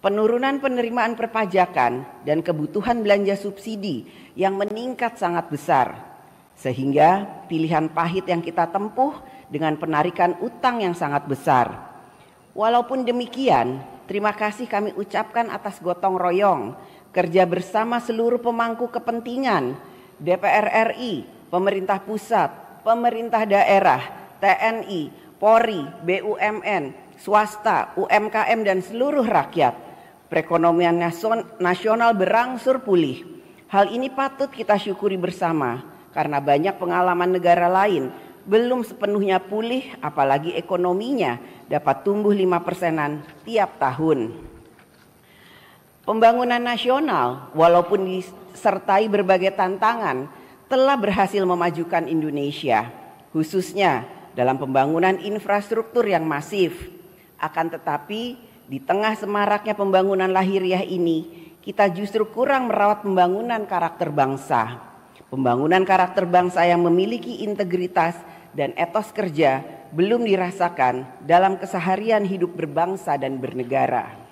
Penurunan penerimaan perpajakan dan kebutuhan belanja subsidi yang meningkat sangat besar, sehingga pilihan pahit yang kita tempuh dengan penarikan utang yang sangat besar. Walaupun demikian, terima kasih kami ucapkan atas gotong royong, kerja bersama seluruh pemangku kepentingan, DPR RI, pemerintah pusat, pemerintah daerah, TNI, Polri, BUMN, swasta, UMKM, dan seluruh rakyat Perekonomian nasional berangsur pulih. Hal ini patut kita syukuri bersama karena banyak pengalaman negara lain belum sepenuhnya pulih apalagi ekonominya dapat tumbuh lima persenan tiap tahun. Pembangunan nasional walaupun disertai berbagai tantangan telah berhasil memajukan Indonesia khususnya dalam pembangunan infrastruktur yang masif. Akan tetapi di tengah semaraknya pembangunan lahiriah ini, kita justru kurang merawat pembangunan karakter bangsa. Pembangunan karakter bangsa yang memiliki integritas dan etos kerja belum dirasakan dalam keseharian hidup berbangsa dan bernegara.